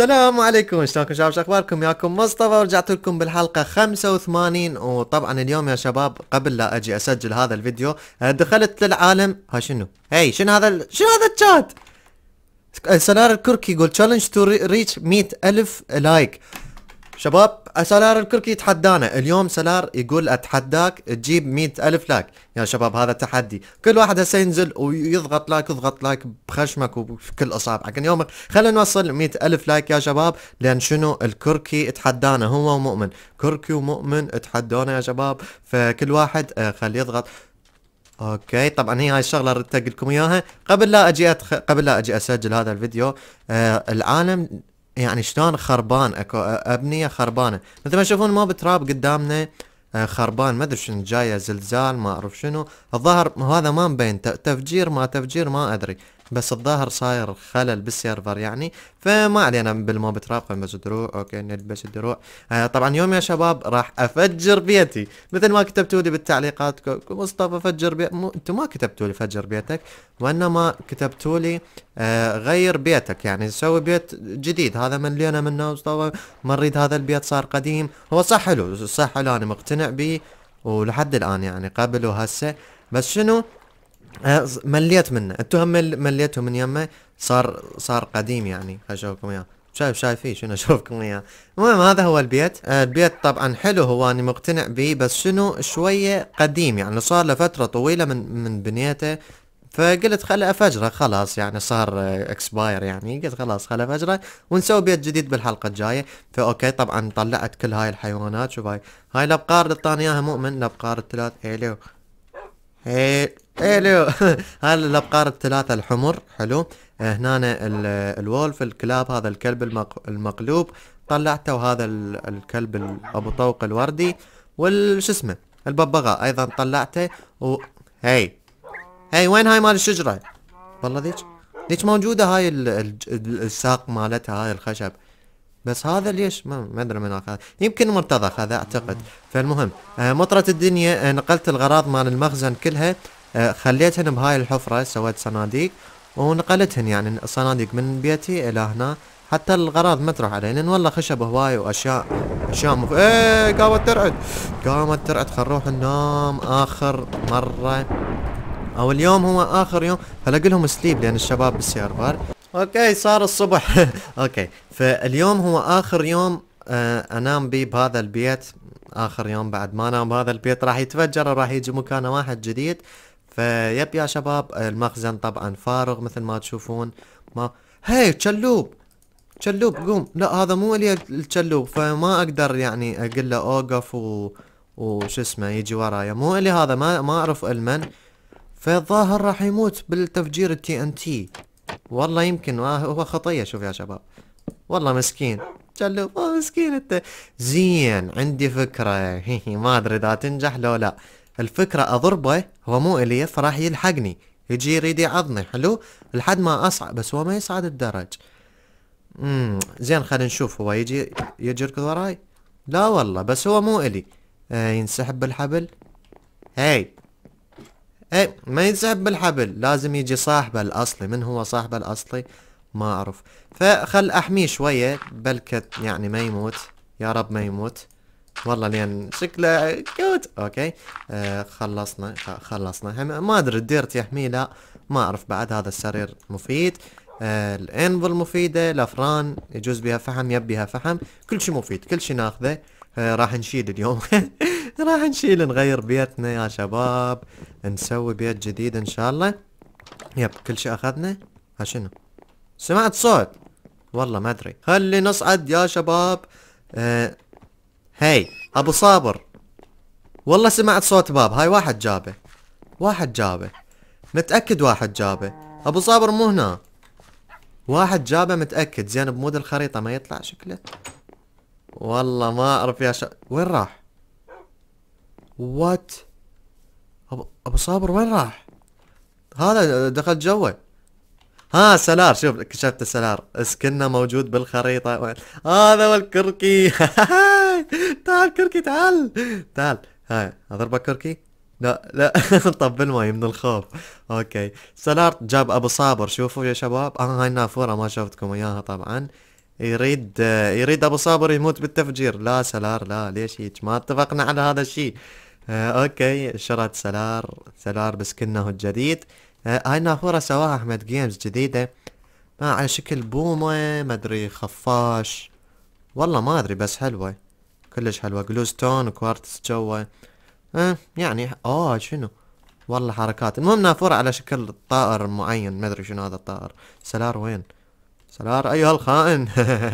السلام عليكم شلونكم شباب شو اخباركم ياكم مصطفى ورجعت لكم بالحلقه 85 وطبعا اليوم يا شباب قبل لا اجي اسجل هذا الفيديو آه، دخلت للعالم ها شنو هي شنو هذا شنو هذا الشات سنار الكركي يقول تشالنج تو ريتش 100 الف لايك شباب سلار الكركي يتحدانا اليوم سلار يقول اتحداك تجيب مئة ألف لايك يا شباب هذا تحدي كل واحد هسه ينزل ويضغط لايك يضغط لايك بخشمك وبكل اصابعك اليوم خلينا نوصل مئة ألف لايك يا شباب لان شنو الكركي اتحدانا هو ومؤمن كركي ومؤمن اتحدونا يا شباب فكل واحد آه، خليه يضغط اوكي طبعا هي هاي الشغله اقول لكم اياها قبل لا اجي أتخ... قبل لا اجي اسجل هذا الفيديو آه العالم يعني شلون خربان اكو ابنيه خربانه مثل ما تشوفون ما بتراب قدامنا آه، خربان ما ادري شنو جايه زلزال ما اعرف شنو الظاهر هذا ما مبين تفجير ما تفجير ما ادري بس الظاهر صاير خلل بالسيرفر يعني فما علينا بالموب تراب نلبس الدروع اوكي نلبس الدروع آه طبعا يوم يا شباب راح افجر بيتي مثل ما كتبتوا لي بالتعليقات مصطفى فجر بيت م... انتم ما كتبتوا لي فجر بيتك وانما كتبتوا لي آه غير بيتك يعني سوي بيت جديد هذا ملينا من منه مصطفى ما نريد هذا البيت صار قديم هو صح حلو صح حلو انا مقتنع به ولحد الان يعني قبل وهسه بس شنو آه، مليت منه انتو هم مليتوا من يمه صار صار قديم يعني اشوفكم اياه شايف شايف شنو اشوفكم اياه المهم هذا هو البيت آه، البيت طبعا حلو هو انا مقتنع به بس شنو شويه قديم يعني صار له فتره طويله من من بنيته فقلت خلي افجره خلاص يعني صار اكسباير آه، يعني قلت خلاص خلي افجره ونسوي بيت جديد بالحلقه الجايه فاوكي طبعا طلعت كل هاي الحيوانات شوف هاي هاي الابقار اللي اعطاني اياها مؤمن الابقار الثلاث هيلو هيلو إيه، لو هاي الابقار الثلاثه الحمر حلو آه، هنا الولف الكلاب هذا الكلب المقلوب طلعته وهذا الكلب ابو طوق الوردي والش اسمه الببغاء ايضا طلعته و هي هي وين هاي مال الشجره والله ذيك ذيك موجوده هاي ال... ال... الساق مالتها هاي الخشب بس هذا ليش ما ادري من اخذ يمكن مرتضى هذا اعتقد فالمهم آه، مطرة الدنيا آه، نقلت الغراض مال المخزن كلها آه، خليتهن بهاي الحفرة سويت صناديق ونقلتهن يعني صناديق من بيتي الى هنا حتى الغراض ما تروح علي لان والله خشب هواي واشياء اشياء مف... ايه قامت ترعد قامت ترعد خل نروح ننام اخر مرة او اليوم هو اخر يوم فلاقي لهم سليب لان الشباب بالسيرفر اوكي صار الصبح اوكي فاليوم هو اخر يوم آه انام بي بهذا البيت اخر يوم بعد ما انام بهذا البيت راح يتفجر وراح يجي مكانه واحد جديد فيب يا شباب المخزن طبعا فارغ مثل ما تشوفون ما هاي تشلوب تشلوب قوم لا هذا مو الي التشلوب فما اقدر يعني اقول له اوقف و وش اسمه يجي ورايا مو الي هذا ما ما اعرف المن فالظاهر راح يموت بالتفجير التي ان تي والله يمكن هو خطيه شوف يا شباب والله مسكين تشلوب آه، مسكين انت زين عندي فكره ما ادري اذا تنجح لو لا الفكرة أضربه هو مو إلي فراح يلحقني يجي يريد يعضني حلو لحد ما أصعد بس هو ما يصعد الدرج امم زين خلينا نشوف هو يجي يجي يركض وراي لا والله بس هو مو إلي آه ينسحب بالحبل هاي اي ما ينسحب بالحبل لازم يجي صاحبه الأصلي من هو صاحبه الأصلي ما أعرف فخل أحميه شوية بلكت يعني ما يموت يا رب ما يموت والله لين شكله كيوت اوكي آه خلصنا خلصنا ما ادري الديرت يا حميله ما اعرف بعد هذا السرير مفيد آه الانفل مفيده الافران يجوز بها فحم يب بها فحم كل شيء مفيد كل شيء ناخذه آه راح نشيل اليوم راح نشيل نغير بيتنا يا شباب نسوي بيت جديد ان شاء الله يب كل شيء اخذنا ها شنو سمعت صوت والله ما ادري خلي نصعد يا شباب آه هاي ابو صابر والله سمعت صوت باب هاي واحد جابه واحد جابه متأكد واحد جابه ابو صابر مو هنا واحد جابه متأكد زين بمود الخريطة ما يطلع شكله والله ما اعرف يا شا... وين راح وات ابو, أبو صابر وين راح هذا دخل جوه ها سلار شوف اكتشفت سلار اسكنه موجود بالخريطة هذا هو الكركي تعال كركي تعال تعال هاي اضربه كركي لا لا طب بالمي من الخوف اوكي سلار جاب ابو صابر شوفوا يا شباب اه هاي النافورة ما شفتكم اياها طبعا يريد يريد ابو صابر يموت بالتفجير لا سلار لا ليش هيك ما اتفقنا على هذا الشيء آه، اوكي شرط سلار سلار بسكنه الجديد آه، هاي النافورة سواها احمد جيمز جديدة ما على شكل بومة ما ادري خفاش والله ما ادري بس حلوة كلش حلوة جلوستون وكوارتز جوا اه يعني اوه شنو والله حركات المهم نافورة على شكل طائر معين ما ادري شنو هذا الطائر سلار وين سلار ايها الخائن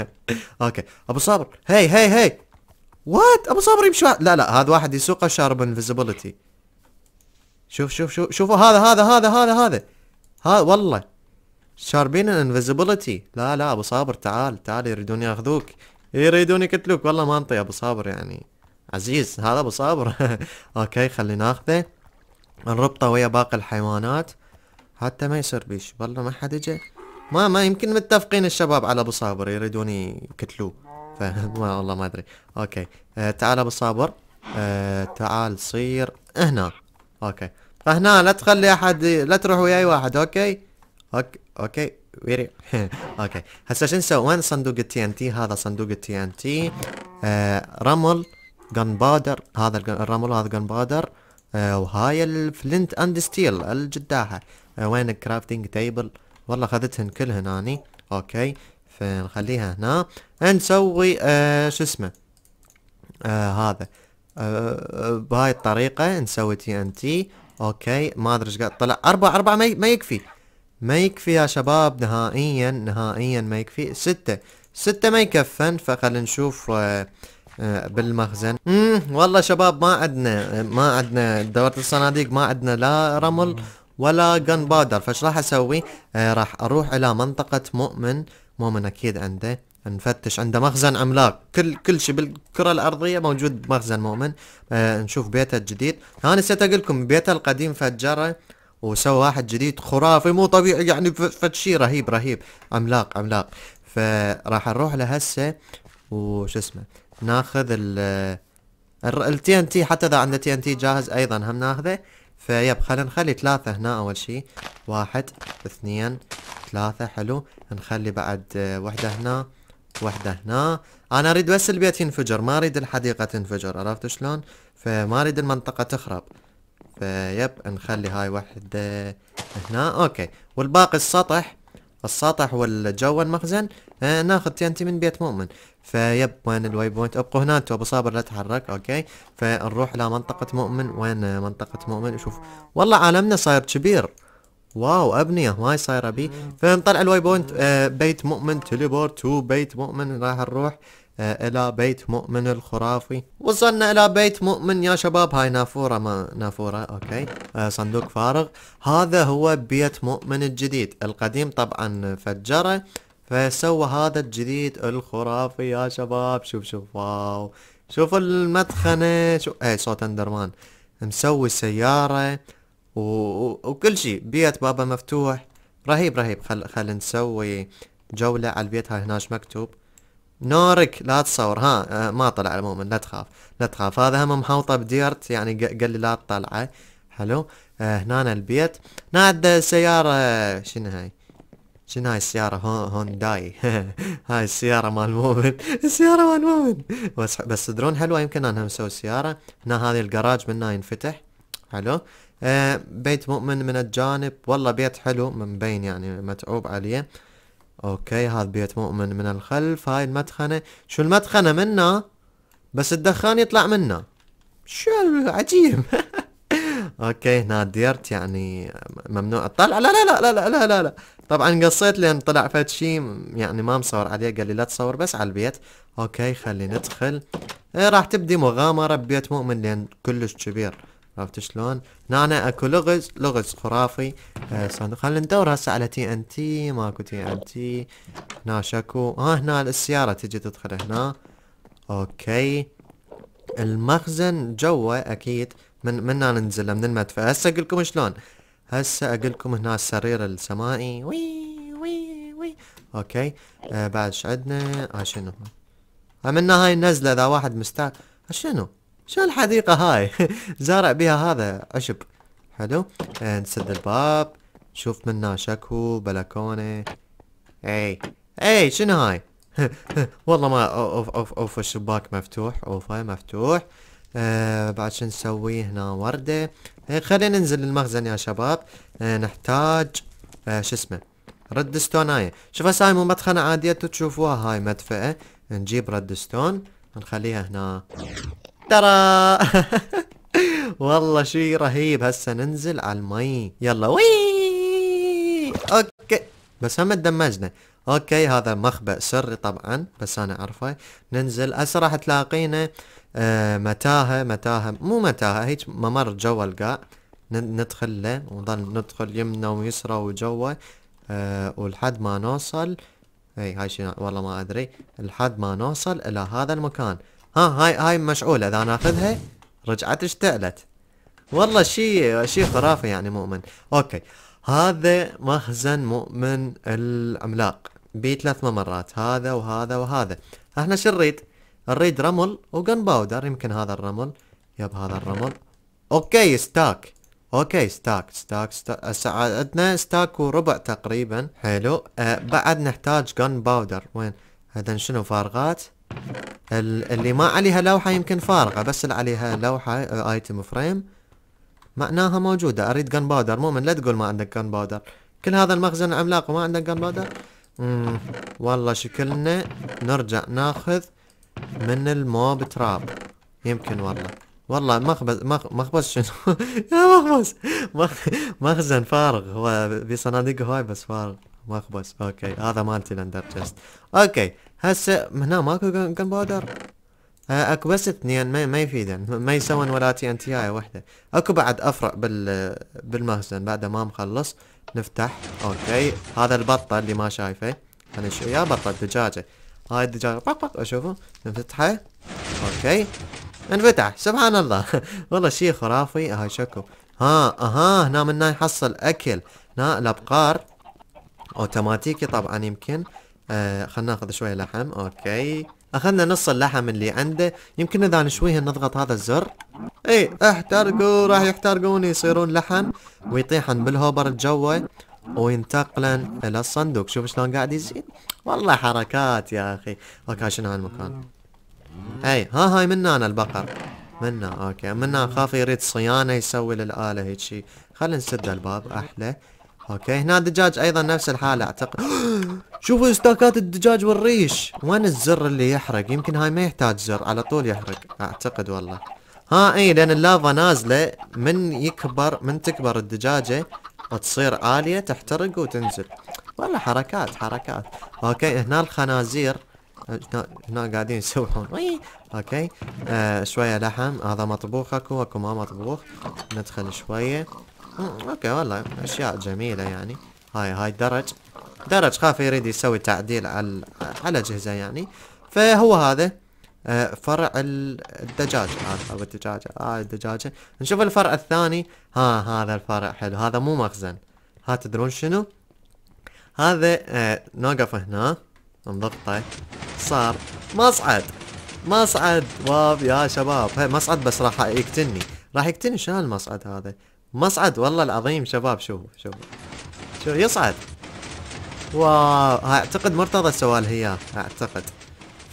اوكي ابو صبر هي هي هي وات ابو صبر يمشي لا لا هذا واحد يسوق شارب انفيزيبيليتي شوف شوف شوف شوفوا هذا هذا هذا هذا هذا ها والله شاربين انفيزيبيليتي لا لا ابو صابر تعال تعال يريدون ياخذوك يريدون يقتلوك والله ما انطي ابو صابر يعني عزيز هذا ابو صابر اوكي خلينا ناخذه نربطه ويا باقي الحيوانات حتى ما يصير بيش والله ما حد اجى ما ما يمكن متفقين الشباب على ابو صابر يريدون يقتلوه فما والله ما ادري اوكي آه تعال ابو صابر آه تعال صير هنا اوكي فهنا لا تخلي احد لا تروح وياي واحد اوكي اوكي اوكي ويري اوكي هسه شو نسوي وين صندوق التي ان تي هذا صندوق التي ان تي آه، رمل جن بادر هذا الرمل هذا جن بادر آه وهاي الفلنت اند ستيل الجداحه آه وين الكرافتنج تيبل والله اخذتهن كلهن اني اوكي فنخليها هنا نسوي آه شو اسمه آه هذا بهاي الطريقة نسوي تي ان تي اوكي ما ادري ايش قاعد طلع اربعة اربعة ما يكفي ما يكفي يا شباب نهائيا نهائيا ما يكفي ستة ستة ما يكفن فخلينا نشوف آه، آه، بالمخزن امم والله شباب ما عندنا ما عندنا دورة الصناديق ما عندنا لا رمل ولا جن بادر فايش راح اسوي آه راح اروح الى منطقة مؤمن مؤمن اكيد عنده نفتش عنده مخزن عملاق كل كل شيء بالكره الارضيه موجود بمخزن مؤمن آه نشوف بيته الجديد انا نسيت اقول لكم بيته القديم فجره وسوى واحد جديد خرافي مو طبيعي يعني فتشي رهيب رهيب عملاق عملاق فراح نروح له هسه وش اسمه ناخذ ال التي ان تي حتى اذا عندنا تي ان تي جاهز ايضا هم ناخذه فيب خلينا نخلي ثلاثة هنا اول شيء واحد اثنين ثلاثة حلو نخلي بعد آه، وحدة هنا وحده هنا انا اريد بس البيت ينفجر ما اريد الحديقه تنفجر عرفت شلون فما اريد المنطقه تخرب فيب نخلي هاي وحده هنا اوكي والباقي السطح السطح والجو المخزن آه ناخذ تنتي من بيت مؤمن فيب وين الواي بوينت ابقوا هنا انتوا ابو صابر لا تحرك اوكي فنروح لمنطقة مؤمن وين منطقة مؤمن شوف والله عالمنا صاير كبير واو ابنيه ما صايره بي فنطلع الواي بوينت آه بيت مؤمن تليبورت تو بيت مؤمن راح نروح آه الى بيت مؤمن الخرافي وصلنا الى بيت مؤمن يا شباب هاي نافوره ما نافوره اوكي آه صندوق فارغ هذا هو بيت مؤمن الجديد القديم طبعا فجره فسوى هذا الجديد الخرافي يا شباب شوف شوف واو شوف المدخنه شوف اي صوت اندرمان مسوي سياره و... وكل شيء بيت بابا مفتوح رهيب رهيب خل خل نسوي جولة على البيت هاي هناش مكتوب نورك لا تصور ها آه، ما طلع المؤمن لا تخاف لا تخاف هذا هم محوطة بديرت يعني قال لي لا تطلعه حلو آه هنا البيت نادى سيارة شنو هاي شنو هاي السيارة هونداي هاي السيارة مال مؤمن السيارة مال مؤمن بس بس تدرون حلوة يمكن انا مسوي سيارة هنا هذه الجراج منها ينفتح حلو آه، بيت مؤمن من الجانب والله بيت حلو من بين يعني متعوب عليه اوكي هذا بيت مؤمن من الخلف هاي المدخنة شو المدخنة منا بس الدخان يطلع منا شو عجيب اوكي نادرت يعني ممنوع اطلع لا لا لا لا لا لا, لا, لا. طبعا قصيت لان طلع فد شيء يعني ما مصور عليه قال لي لا تصور بس على البيت اوكي خلي ندخل إيه راح تبدي مغامرة ببيت مؤمن لان كلش كبير عرفت شلون؟ هنا أنا اكو لغز لغز خرافي آه صندوق خلينا ندور هسه على تي ان تي ماكو تي ان تي هنا شكو ها آه هنا السيارة تجي تدخل هنا اوكي المخزن جوا اكيد من من ننزل من المدفع هسه اقول لكم شلون هسه اقول لكم هنا السرير السمائي وي وي وي اوكي آه بعد ايش عندنا آه شنو عملنا آه، هاي النزله اذا واحد مستع آه، شنو شو الحديقة هاي زارع بها هذا عشب حلو نسد الباب شوف منا شكو بلكونة اي اي شنو هاي والله ما اوف اوف اوف الشباك مفتوح اوف هاي مفتوح آه بعد شو نسوي هنا وردة آه خلينا ننزل المخزن يا شباب آه نحتاج آه شو اسمه رد هاي شوف هسه هاي مو مدخنة عادية تشوفوها هاي مدفئة نجيب رد ستون نخليها هنا ترى والله شي رهيب هسه ننزل على المي يلا وي اوكي بس هم تدمجنا اوكي هذا مخبأ سري طبعا بس انا اعرفه ننزل هسه راح تلاقينا آه متاهة متاهة مو متاهة هيك ممر جوا القاع ندخل له ونظل ندخل يمنا ويسرى وجوا أه ولحد ما نوصل اي هاي شي والله ما ادري لحد ما نوصل الى هذا المكان ها هاي هاي مشعولة اذا ناخذها رجعت اشتعلت والله شيء شيء خرافي يعني مؤمن اوكي هذا مخزن مؤمن العملاق بي ثلاث ممرات هذا وهذا وهذا احنا شو نريد نريد رمل وجن باودر يمكن هذا الرمل يب هذا الرمل اوكي ستاك اوكي ستاك ستاك, ستاك. عندنا ستاك وربع تقريبا حلو أه بعد نحتاج جن باودر وين هذا شنو فارغات اللي ما عليها لوحة يمكن فارغة بس اللي عليها لوحة ايتم آه، فريم معناها موجودة اريد جن باودر مؤمن لا تقول ما عندك جن باودر كل هذا المخزن عملاق وما عندك جن باودر مم. والله شكلنا نرجع ناخذ من الموب تراب يمكن والله والله مخبز مخ... مخبز شنو يا مخبز مخ... مخزن فارغ هو بصناديق هواي بس فارغ مخبز اوكي هذا مالتي الاندر جست اوكي هسه هنا ماكو جن بودر آه، اكو بس اثنين ما, ما يفيدن ما يسوون ولا تي ان تي وحده اكو بعد افرع بال بالمخزن بعد ما مخلص نفتح اوكي هذا البطه اللي ما شايفه خلينا نشوف يا بطه دجاجه هاي الدجاجه بق بق اشوفه نفتحه اوكي انفتح سبحان الله والله شيء خرافي هاي شكو ها اها هنا من يحصل اكل هنا الابقار اوتوماتيكي طبعا يمكن آه، خلنا ناخذ شوية لحم اوكي اخذنا نص اللحم اللي عنده يمكن اذا نشويه نضغط هذا الزر اي احترقوا راح يحترقون يصيرون لحم ويطيحن بالهوبر الجوي وينتقلن الى الصندوق شوف شلون قاعد يزيد والله حركات يا اخي اوكي شنو هالمكان اي ها هاي من انا البقر منا اوكي منا اخاف يريد صيانه يسوي للاله هيك شي خلينا نسد الباب احلى اوكي هنا الدجاج ايضا نفس الحالة اعتقد شوفوا استاكات الدجاج والريش وين الزر اللي يحرق يمكن هاي ما يحتاج زر على طول يحرق اعتقد والله ها اي لان اللافا نازلة من يكبر من تكبر الدجاجة وتصير عالية تحترق وتنزل والله حركات حركات اوكي هنا الخنازير هنا قاعدين يسوحون اوكي آه شوية لحم هذا مطبوخ اكو اكو ما مطبوخ ندخل شوية آه، اوكي والله اشياء جميلة يعني هاي هاي درج درج خاف يريد يسوي تعديل على على جهزه يعني فهو هذا آه، فرع الدجاج هذا او الدجاجة اه الدجاجة آه، نشوف الفرع الثاني ها هذا الفرع حلو هذا مو مخزن ها تدرون شنو هذا آه نوقف هنا نضغطه صار مصعد مصعد واو يا شباب مصعد بس راح يقتلني راح يقتلني شنو المصعد هذا مصعد والله العظيم شباب شوفوا شوفوا شوف يصعد واو اعتقد مرتضى سوال هي اعتقد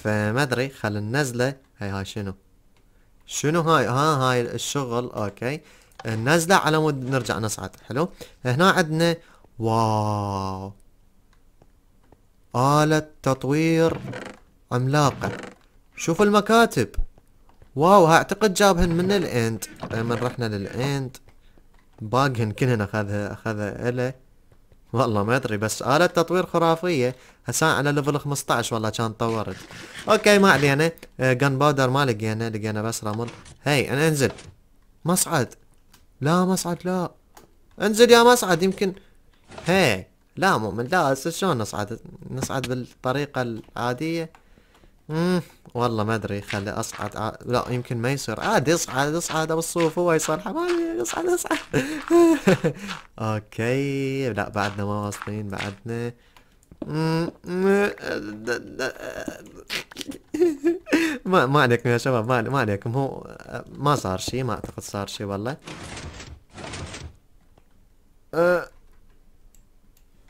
فما ادري خل النزله هاي هاي شنو شنو هاي ها هاي الشغل اوكي النزله على مود نرجع نصعد حلو هنا عندنا واو آلة تطوير عملاقة شوفوا المكاتب واو اعتقد جابهن من الاند من رحنا للاند باقهن كلهن اخذها اخذها اله والله ما ادري بس آلة تطوير خرافية هسا على ليفل 15 والله كان طورت اوكي ما علينا جن آه، باودر ما لقينا لقينا بس رمل هي انا انزل مصعد لا مصعد لا انزل يا مصعد يمكن هي لا مؤمن لا شلون نصعد نصعد بالطريقة العادية امم والله ما ادري خلي اصعد آه، لا يمكن ما يصير عادي اصعد اصعد ابو الصوف هو يصلحه ما اصعد اصعد اوكي لا بعدنا ما واصلين بعدنا ما ما عليكم يا شباب ما ما عليكم هو ما صار شيء ما اعتقد صار شيء والله أه،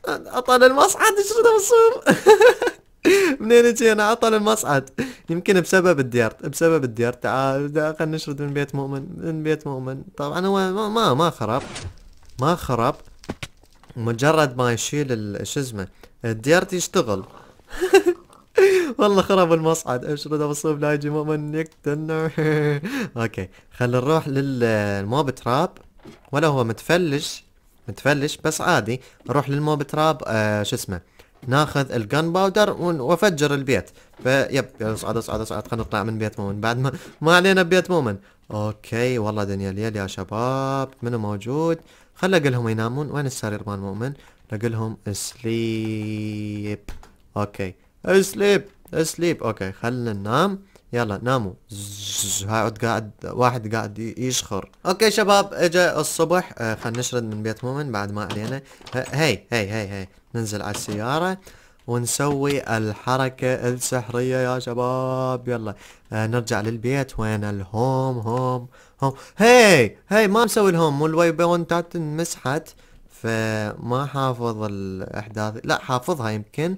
اطال المصعد ايش بالصوم منين اجي انا عطل المصعد يمكن بسبب الديار بسبب الديار تعال خلينا نشرد من بيت مؤمن من بيت مؤمن طبعا هو ما ما, خرب ما خرب مجرد ما يشيل شو اسمه الديار يشتغل والله خرب المصعد اشرد اصوب لا يجي مؤمن يقتلنا اوكي خلينا نروح للموب تراب ولا هو متفلش متفلش بس عادي نروح للموب تراب آه شو اسمه ناخذ الجن باودر وافجر البيت فيب يلا اصعد اصعد اصعد خلينا نطلع من بيت مومن بعد ما ما علينا ببيت مومن اوكي والله دنيا ليل يا شباب منو موجود خلنا لهم ينامون وين السرير مال مؤمن لهم سليب اوكي سليب سليب اوكي خلنا ننام يلا ناموا هقعد قاعد واحد قاعد يشخر اوكي شباب اجا الصبح آه خلينا نشرد من بيت مؤمن بعد ما علينا هي هي هي هي ننزل على السيارة ونسوي الحركة السحرية يا شباب يلا آه نرجع للبيت وين الهوم هوم هوم هي هي ما مسوي الهوم والواي بونتات انمسحت فما حافظ الاحداث لا حافظها يمكن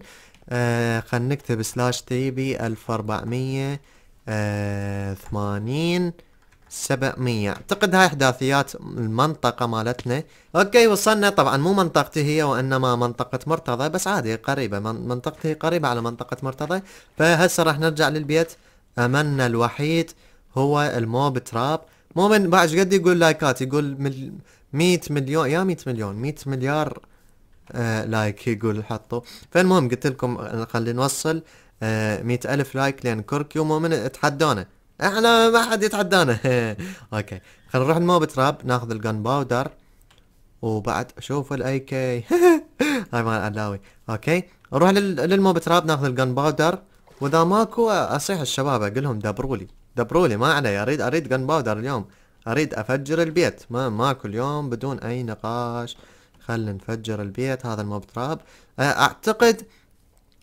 آه خلينا نكتب سلاش تي بي 1400 آه ثمانين سبعمية اعتقد هاي احداثيات المنطقة مالتنا اوكي وصلنا طبعا مو منطقتي هي وانما منطقة مرتضى بس عادي قريبة منطقتي قريبة على منطقة مرتضى فهسه راح نرجع للبيت املنا الوحيد هو الموب تراب مو من بعد قد يقول لايكات يقول مل... 100 مليون يا 100 مليون 100 مليار آه لايك يقول حطوا فالمهم قلت لكم خلينا نوصل مئة ألف لايك لأن كركي ومؤمن اتحدونا احنا ما حد يتحدانا اوكي خلينا نروح الموب تراب ناخذ الجن باودر وبعد شوف الاي كي هاي مال علاوي اوكي نروح للموب تراب ناخذ الجن باودر واذا ماكو اصيح الشباب اقول لهم دبرولي دبرولي ما علي اريد اريد جن باودر اليوم اريد افجر البيت ما ماكو اليوم بدون اي نقاش خلينا نفجر البيت هذا الموب تراب اعتقد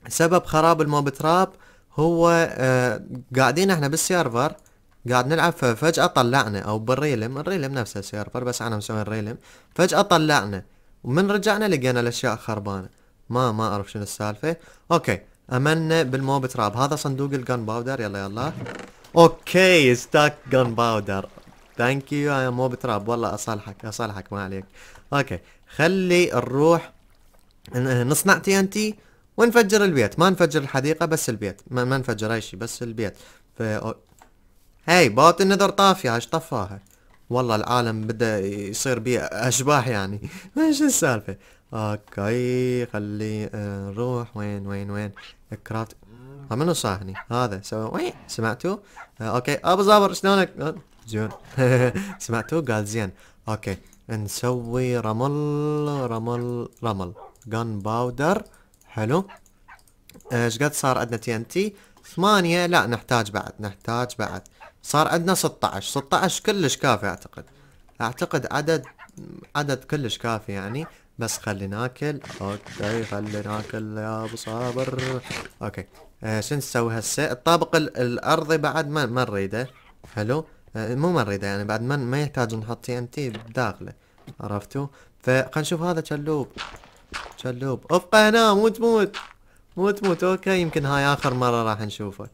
سبب خراب الموب تراب هو آه، قاعدين احنا بالسيرفر قاعد نلعب فجأة طلعنا او بالريلم الريلم نفسه السيرفر بس انا مسوي الريلم فجأة طلعنا ومن رجعنا لقينا الاشياء خربانة ما ما اعرف شنو السالفة اوكي امنا بالموب تراب هذا صندوق الجن باودر يلا يلا اوكي ستاك جن باودر ثانك يو يا موب تراب والله اصالحك اصالحك ما عليك اوكي خلي نروح نصنع تي ان تي ونفجر البيت ما نفجر الحديقة بس البيت ما, ما نفجر اي شيء بس البيت ف... هاي بوت النذر طافية ايش طفاها والله العالم بدا يصير بيه اشباح يعني ايش السالفة اوكي خلي آه، نروح وين وين وين كرافت آه، منو صاحني هذا سوى وين سمعتوا آه، اوكي ابو زابر شلونك زين سمعتوا قال زين اوكي نسوي رمل رمل رمل جن باودر حلو ايش قد صار عندنا تي ان تي ثمانية لا نحتاج بعد نحتاج بعد صار عندنا 16 16 كلش كافي اعتقد اعتقد عدد عدد كلش كافي يعني بس خلي ناكل اوكي خلي ناكل يا ابو صابر اوكي آه شو نسوي هسه الطابق الارضي بعد ما ما نريده حلو آه مو ما نريده يعني بعد ما ما يحتاج نحط تي ان تي بداخله عرفتوا فخلينا نشوف هذا كلوب شلوب ابقى هنا مو تموت مو تموت اوكي يمكن هاي اخر مرة راح نشوفه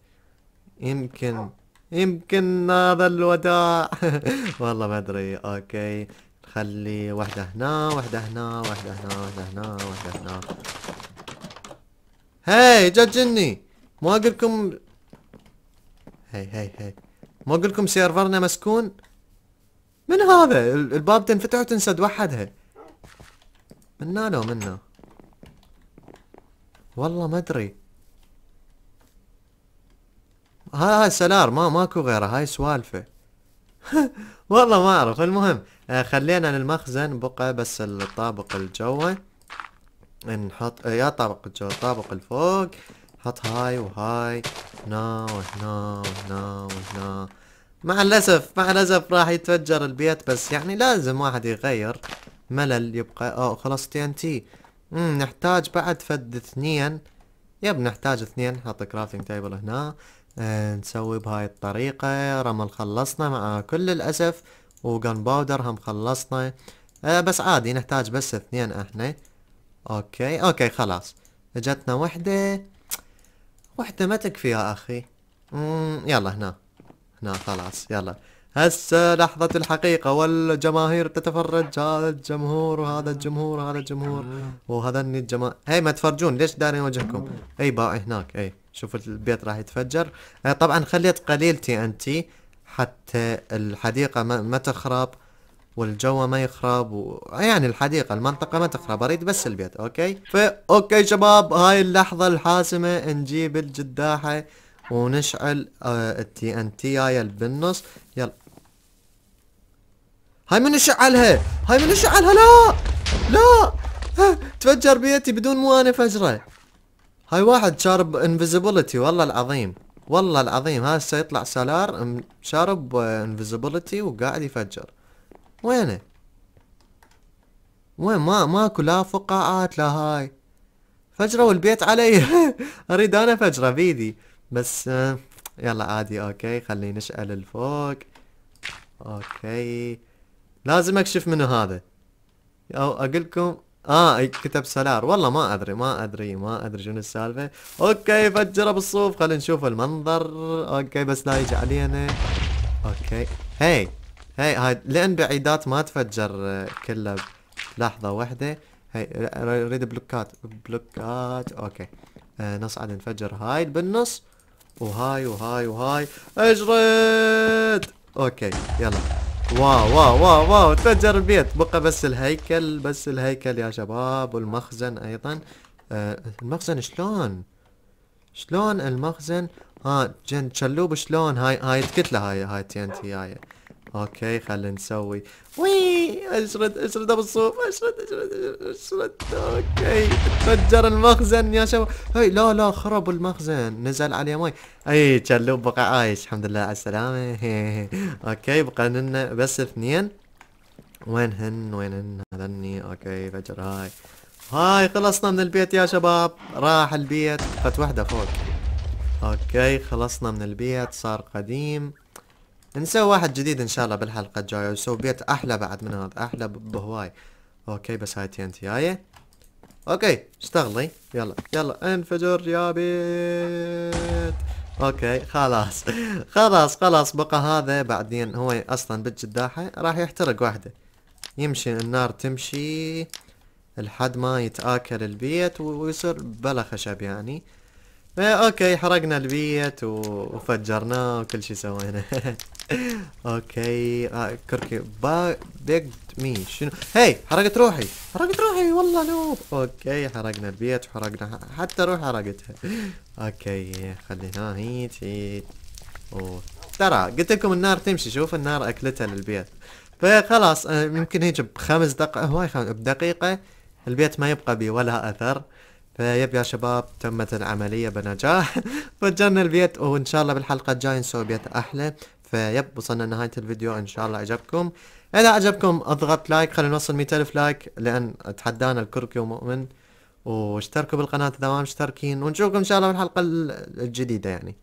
يمكن يمكن هذا الوداع والله ما ادري اوكي خلي واحدة هنا واحدة هنا واحدة هنا واحدة هنا واحدة هنا هاي جا جني ما اقول لكم هاي هاي هاي ما اقول لكم سيرفرنا مسكون من هذا الباب تنفتح وتنسد وحدها منا لو منا والله ما ادري هاي هاي سلار ما ماكو غيره هاي سوالفه والله ما اعرف المهم آه، خلينا للمخزن بقى بس الطابق الجوه نحط آه، يا طابق الجوه طابق الفوق حط هاي وهاي هنا وهنا وهنا وهنا مع الاسف مع الاسف راح يتفجر البيت بس يعني لازم واحد يغير ملل يبقى اه خلاص تي ان تي نحتاج بعد فد اثنين يب نحتاج اثنين نحط كرافتنج تيبل هنا آه، نسوي بهاي الطريقة رمل خلصنا مع كل الأسف وجن باودر هم خلصنا آه بس عادي نحتاج بس اثنين احنا اوكي اوكي خلاص اجتنا وحدة وحدة ما تكفي يا اخي يلا هنا هنا خلاص يلا هسه لحظة الحقيقة والجماهير تتفرج هذا الجمهور وهذا الجمهور وهذا الجمهور آه. وهذا الجماهير هاي ما تفرجون ليش داري وجهكم آه. اي باقي هناك اي شوف البيت راح يتفجر آه، طبعا خليت قليل تي ان تي حتى الحديقة ما, ما تخرب والجو ما يخرب و... يعني الحديقة المنطقة ما تخرب أريد بس البيت أوكي فا أوكي شباب هاي اللحظة الحاسمة نجيب الجداحة ونشعل التي ان تي بالنص يلا هاي منو شعلها هاي منو شعلها لا لا تفجر بيتي بدون مو انا فجره هاي واحد شارب انفيزيبلتي والله العظيم والله العظيم هسه يطلع سالار شارب انفيزيبلتي آه، وقاعد يفجر وينه وين ما ماكو لا فقاعات لا هاي فجره والبيت علي اريد انا فجره بيدي بس آه، يلا عادي اوكي خليني نشعل الفوق اوكي لازم اكشف منو هذا او اقلكم اه كتب سلار والله ما ادري ما ادري ما ادري شنو السالفه اوكي فجره بالصوف خلينا نشوف المنظر اوكي بس لا يجي علينا اوكي هي هي هاي لان بعيدات ما تفجر آه، كلها لحظه واحده هاي اريد بلوكات بلوكات اوكي آه نصعد نفجر هاي بالنص وهاي وهاي وهاي اجرد اوكي يلا واو واو واو واو تفجر البيت بقى بس الهيكل بس الهيكل يا شباب والمخزن ايضا آه المخزن شلون شلون المخزن ها آه، جن شلوب شلون هاي هاي الكتله هاي هاي تي ان تي هاي اوكي خلينا نسوي وي اشرد اشرد ابو الصوف اشرد اشرد اشرد اوكي تفجر المخزن يا شباب هاي لا لا خرب المخزن نزل عليه مي اي شلوب بقى عايش الحمد لله على السلامة اوكي بقى لنا بس اثنين وين هن وين هن هذني اوكي فجر هاي هاي خلصنا من البيت يا شباب راح البيت فت وحدة فوق اوكي خلصنا من البيت صار قديم نسوي واحد جديد ان شاء الله بالحلقة الجاية ونسوي بيت احلى بعد من هذا احلى بهواي اوكي بس هاي تي ان تي اوكي اشتغلي يلا يلا انفجر يا بيت اوكي خلاص خلاص خلاص بقى هذا بعدين هو اصلا بالجداحة راح يحترق واحدة يمشي النار تمشي لحد ما يتآكل البيت ويصير بلا خشب يعني ايه اوكي حرقنا البيت وفجرناه وكل شيء سوينا اوكي آه، كركي با بيج مي شنو هي حرقت روحي حرقت روحي والله نوب اوكي حرقنا البيت وحرقنا حتى روح حرقتها اوكي خليناه هيك ترى قلت لكم النار تمشي شوف النار اكلتها للبيت فخلاص آه، يمكن هيك بخمس دقائق هواي خمس بدقيقه البيت ما يبقى بي ولا اثر فيب يا شباب تمت العملية بنجاح فجرنا البيت وإن شاء الله بالحلقة الجاية نسوي بيت أحلى فيب وصلنا نهاية الفيديو إن شاء الله عجبكم إذا عجبكم اضغط لايك خلينا نوصل 100000 لايك لأن تحدانا الكركي ومؤمن واشتركوا بالقناة إذا ما مشتركين ونشوفكم إن شاء الله بالحلقة الجديدة يعني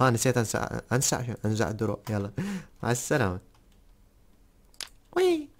ها نسيت أنسى أنسى أنزع الدروع يلا مع السلامة وي